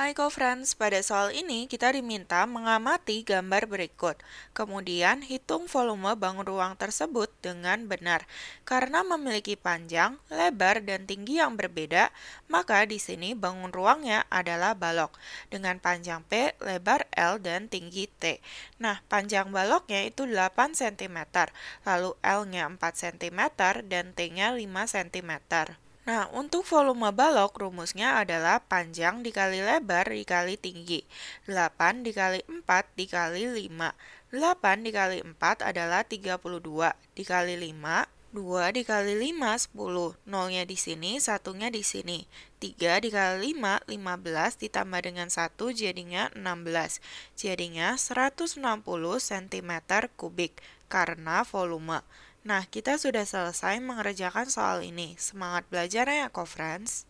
Hai co-friends, pada soal ini kita diminta mengamati gambar berikut. Kemudian hitung volume bangun ruang tersebut dengan benar. Karena memiliki panjang, lebar, dan tinggi yang berbeda, maka di sini bangun ruangnya adalah balok dengan panjang P, lebar L, dan tinggi T. Nah, panjang baloknya itu 8 cm, lalu L-nya 4 cm, dan T-nya 5 cm. Nah, untuk volume balok, rumusnya adalah panjang dikali lebar dikali tinggi. 8 dikali 4 dikali 5. 8 dikali 4 adalah 32, dikali 5 2 dikali 5, 10. Nolnya di sini, satunya di sini. 3 dikali 5, 15 ditambah dengan 1 jadinya 16. Jadinya 160 cm kubik karena volume. Nah, kita sudah selesai mengerjakan soal ini. Semangat belajar ya, co-friends!